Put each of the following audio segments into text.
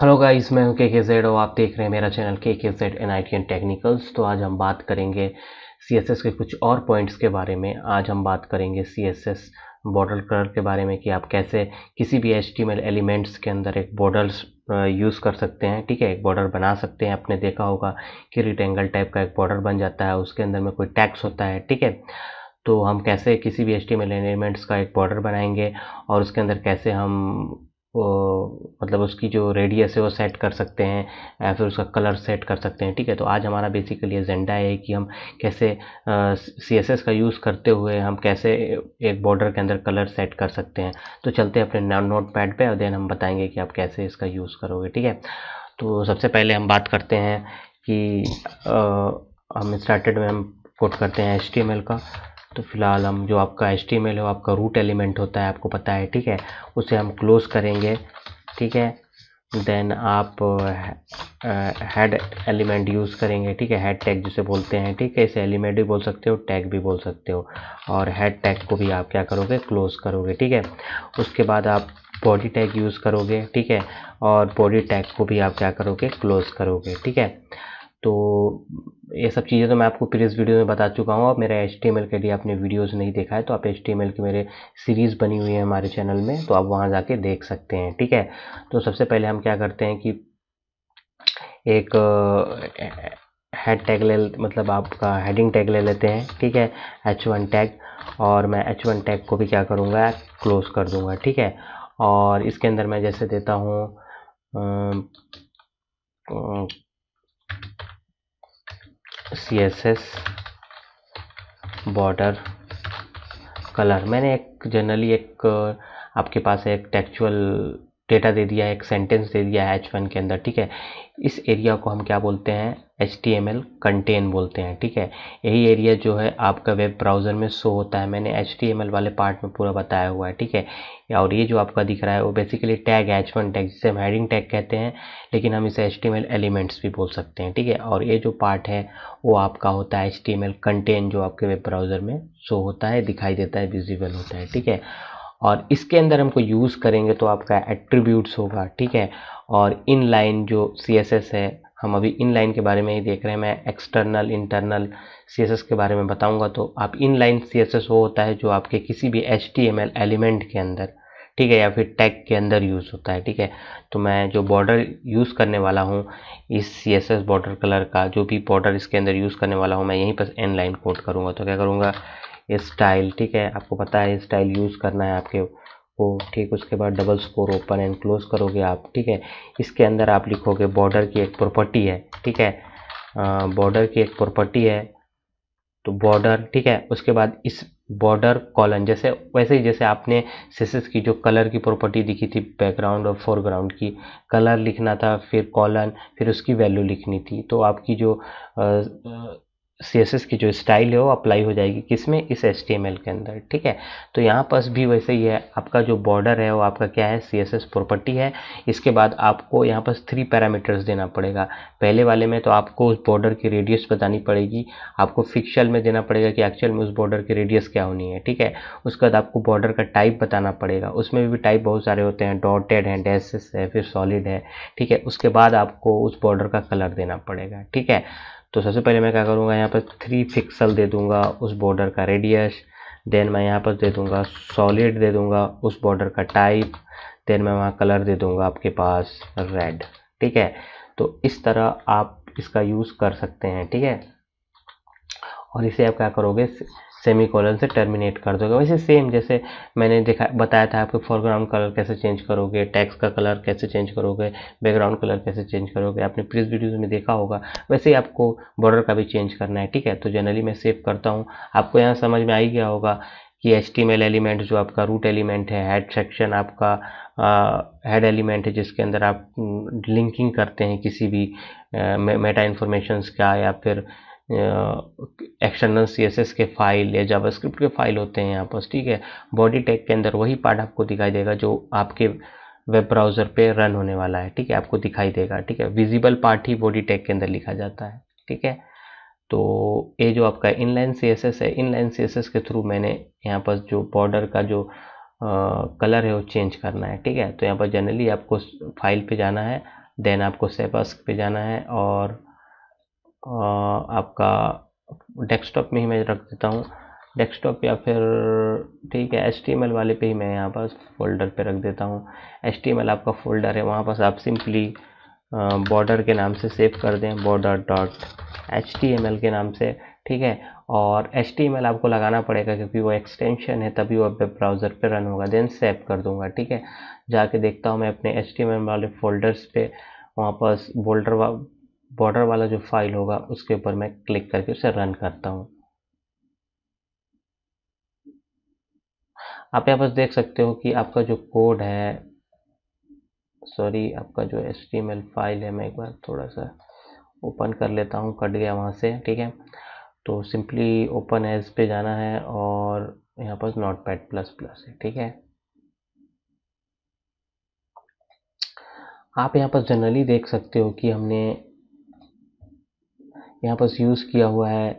hello guys मैं हूं के के जेड और आप देख रहे हैं मेरा channel K K Z N I T technicals तो आज हम बात करेंगे सी एस एस के कुछ और पॉइंट्स के बारे में आज हम बात करेंगे C S S border colour के बारे में कि आप कैसे किसी भी एच एलिमेंट्स के अंदर एक बॉर्डर्स यूज़ कर सकते हैं ठीक है एक बॉर्डर बना सकते हैं आपने देखा होगा कि रिटेंगल टाइप का एक बॉर्डर बन जाता है उसके अंदर में कोई टैक्स होता है ठीक है तो हम कैसे किसी भी एच एलिमेंट्स का एक बॉर्डर बनाएंगे और उसके अंदर कैसे हम मतलब उसकी जो रेडियस है वो सेट कर सकते हैं या फिर उसका कलर सेट कर सकते हैं ठीक है तो आज हमारा बेसिकली एजेंडा है कि हम कैसे सी एस एस का यूज़ करते हुए हम कैसे एक बॉर्डर के अंदर कलर सेट कर सकते हैं तो चलते हैं अपने नोट पैड पर और देन हम बताएंगे कि आप कैसे इसका यूज़ करोगे ठीक है तो सबसे पहले हम बात करते हैं कि आ, हम स्टार्टेड में हम कोट करते हैं एच का तो फिलहाल हम जो आपका एच है आपका रूट एलिमेंट होता है आपको पता है ठीक है उसे हम क्लोज करेंगे ठीक है देन आप हेड एलिमेंट यूज़ करेंगे ठीक है हेड टैग जिसे बोलते हैं ठीक है इसे एलिमेंट भी बोल सकते हो टैग भी बोल सकते हो और हेड टैग को भी आप क्या करोगे क्लोज करोगे ठीक है उसके बाद आप बॉडी टैग यूज़ करोगे ठीक है और बॉडी टैग को भी आप क्या करोगे क्लोज करोगे ठीक है तो ये सब चीज़ें तो मैं आपको प्रीवियस वीडियो में बता चुका हूँ और मेरा एच के लिए आपने वीडियोज़ नहीं देखा है तो आप एच की मेरे सीरीज़ बनी हुई है हमारे चैनल में तो आप वहाँ जाके देख सकते हैं ठीक है तो सबसे पहले हम क्या करते हैं कि एक हेड टैग ले मतलब आपका हेडिंग टैग ले लेते हैं ठीक है एच वन टैग और मैं एच वन टैग को भी क्या करूँगा क्लोज़ कर दूँगा ठीक है और इसके अंदर मैं जैसे देता हूँ C S S border colour मैंने एक जनरली एक आपके पास एक टेक्चुअल डेटा दे दिया है एक सेंटेंस दे दिया है एच वन के अंदर ठीक है इस एरिया को हम क्या बोलते हैं H T M L content बोलते हैं ठीक है यही एरिया जो है आपका वेब ब्राउज़र में शो होता है मैंने एच टी एम एल वाले पार्ट में पूरा बताया हुआ है ठीक है और ये जो आपका दिख रहा है वो basically tag H one tag जिसे हम हेडिंग टैग कहते हैं लेकिन हम इसे H T M L elements भी बोल सकते हैं ठीक है और ये जो पार्ट है वो आपका होता है H T M L content जो आपके वेब ब्राउज़र में शो होता है दिखाई देता है विजिबल होता है ठीक है और इसके अंदर हमको यूज़ करेंगे तो आपका एट्रीब्यूट्स होगा ठीक है और इन लाइन जो सी है हम अभी इन लाइन के बारे में ही देख रहे हैं मैं एक्सटर्नल इंटरनल सी के बारे में बताऊंगा तो आप इन लाइन सी वो होता है जो आपके किसी भी एच एलिमेंट के अंदर ठीक है या फिर टैग के अंदर यूज़ होता है ठीक है तो मैं जो बॉर्डर यूज़ करने वाला हूँ इस C S S border colour का जो भी बॉर्डर इसके अंदर यूज़ करने वाला हूँ मैं यहीं पर एन लाइन कोड करूँगा तो क्या करूँगा स्टाइल ठीक है आपको पता है स्टाइल यूज़ करना है आपके को ठीक उसके बाद double score open and close करोगे आप ठीक है इसके अंदर आप लिखोगे बॉर्डर की एक प्रॉपर्टी है ठीक है बॉर्डर की एक प्रॉपर्टी है तो बॉर्डर ठीक है उसके बाद इस बॉर्डर कॉलन जैसे वैसे ही जैसे आपने सेसेस की जो कलर की प्रॉपर्टी लिखी थी बैकग्राउंड और फोरग्राउंड की कलर लिखना था फिर कॉलन फिर उसकी वैल्यू लिखनी थी तो आपकी जो सी की जो स्टाइल है वो अप्लाई हो जाएगी किस में इस एच के अंदर ठीक है तो यहाँ पर भी वैसे ही है आपका जो बॉर्डर है वो आपका क्या है सी प्रॉपर्टी है इसके बाद आपको यहाँ पर थ्री पैरामीटर्स देना पड़ेगा पहले वाले में तो आपको उस बॉर्डर की रेडियस बतानी पड़ेगी आपको फिक्शल में देना पड़ेगा कि एक्चुअल में उस बॉर्डर की रेडियस क्या होनी है ठीक है उसके बाद आपको बॉर्डर का टाइप बताना पड़ेगा उसमें भी टाइप बहुत सारे होते हैं डॉटेड हैं डैसेस है फिर सॉलिड है ठीक है उसके बाद आपको उस बॉर्डर का कलर देना पड़ेगा ठीक है तो सबसे पहले मैं क्या करूँगा यहाँ पर थ्री पिक्सल दे दूँगा उस बॉर्डर का रेडियस देन मैं यहाँ पर दे दूँगा सॉलिड दे दूँगा उस बॉर्डर का टाइप देन मैं वहाँ कलर दे दूँगा आपके पास रेड ठीक है तो इस तरह आप इसका यूज़ कर सकते हैं ठीक है और इसे आप क्या करोगे सेमी कॉलन से टर्मिनेट कर दोगे वैसे सेम जैसे मैंने दिखा बताया था आपको फोरग्राउंड कलर कैसे चेंज करोगे टैक्स का कलर कैसे चेंज करोगे बैकग्राउंड कलर कैसे चेंज करोगे आपने प्रीवियस वीडियोज़ में देखा होगा वैसे ही आपको बॉर्डर का भी चेंज करना है ठीक है तो जनरली मैं सेव करता हूँ आपको यहाँ समझ में आ ही गया होगा कि एच एलिमेंट जो आपका रूट एलिमेंट है हेड सेक्शन आपका हेड एलिमेंट है जिसके अंदर आप लिंकिंग हम्म, करते हैं किसी भी मेटा इन्फॉर्मेशन का या फिर एक्सटर्नल सीएसएस के फाइल या जावास्क्रिप्ट के फाइल होते हैं यहाँ पर ठीक है बॉडी टैग के अंदर वही पार्ट आपको दिखाई देगा जो आपके वेब ब्राउज़र पे रन होने वाला है ठीक है आपको दिखाई देगा ठीक है विजिबल पार्ट ही बॉडी टैग के अंदर लिखा जाता है ठीक है तो ये जो आपका इनलाइन सी एस एस है इनलाइन सी एस एस के थ्रू मैंने यहाँ पर जो बॉर्डर का जो आ, कलर है वो चेंज करना है ठीक है तो यहाँ पर जनरली आपको फाइल पे जाना है देन आपको सेपास्क पे जाना है और आपका डेस्कटॉप में ही मैं रख देता हूँ डेस्कटॉप या फिर ठीक है एच वाले पे ही मैं यहाँ पास फोल्डर पे रख देता हूँ एच आपका फोल्डर है वहाँ पास आप सिंपली बॉर्डर के नाम से सेव कर दें बॉर्डर डॉट एच के नाम से ठीक है और एच आपको लगाना पड़ेगा क्योंकि वो एक्सटेंशन है तभी वो वेब ब्राउज़र पे रन होगा देन सेव कर दूंगा ठीक है जाके देखता हूँ मैं अपने एच वाले फोल्डर्स पे वहाँ पास बोल्डर बॉर्डर वाला जो फाइल होगा उसके ऊपर मैं क्लिक करके उसे रन करता हूँ आप यहाँ पर देख सकते हो कि आपका जो कोड है सॉरी आपका जो एस फाइल है मैं एक बार थोड़ा सा ओपन कर लेता हूँ कट गया वहाँ से ठीक है तो सिंपली ओपन एज पे जाना है और यहाँ पर नोट पैड प्लस प्लस है ठीक है आप यहाँ पर जनरली देख सकते हो कि हमने यहाँ पर यूज़ किया हुआ है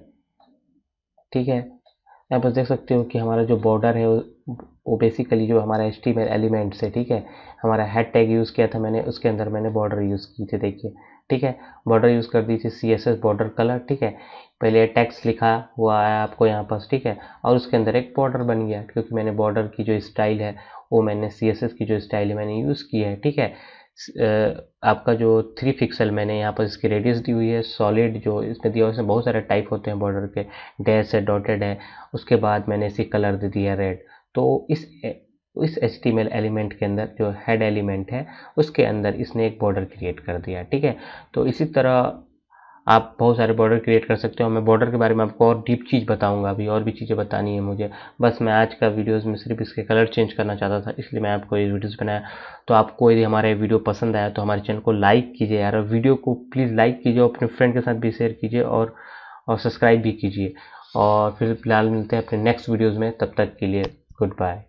ठीक है यहाँ पर देख सकते हो कि हमारा जो बॉर्डर है वो बेसिकली जो हमारा एच एलिमेंट्स है ठीक है हमारा हेड टैग यूज़ किया था मैंने उसके अंदर मैंने बॉर्डर यूज़ की थी देखिए ठीक है बॉर्डर यूज़ कर दी थी C S S border colour ठीक है पहले टैक्स लिखा हुआ है आपको यहाँ पर ठीक है और उसके अंदर एक बॉर्डर बन गया क्योंकि मैंने बॉर्डर की जो स्टाइल है वो मैंने सी एस एस की जो स्टाइल है मैंने यूज़ की है ठीक है आपका जो थ्री पिक्सल मैंने यहाँ पर इसकी रेडियस दी हुई है सॉलिड जो इसने दिया उसमें बहुत सारे टाइप होते हैं बॉर्डर के डैश है डॉटेड है उसके बाद मैंने इसी कलर दे दिया रेड तो इस इस एच एलिमेंट के अंदर जो हेड एलिमेंट है उसके अंदर इसने एक बॉर्डर क्रिएट कर दिया ठीक है तो इसी तरह आप बहुत सारे बॉर्डर क्रिएट कर सकते हो मैं बॉर्डर के बारे में आपको और डीप चीज़ बताऊंगा अभी और भी चीज़ें बतानी है मुझे बस मैं आज का वीडियोस में सिर्फ इसके कलर चेंज करना चाहता था इसलिए मैं आपको ये वीडियोस बनाया तो आपको यदि हमारा वीडियो पसंद आया तो हमारे चैनल को लाइक कीजिए यार और वीडियो को प्लीज़ लाइक कीजिए और अपने फ्रेंड के साथ भी शेयर कीजिए और और सब्सक्राइब भी कीजिए और फिर फिलहाल मिलते हैं अपने नेक्स्ट वीडियोज़ में तब तक के लिए गुड बाय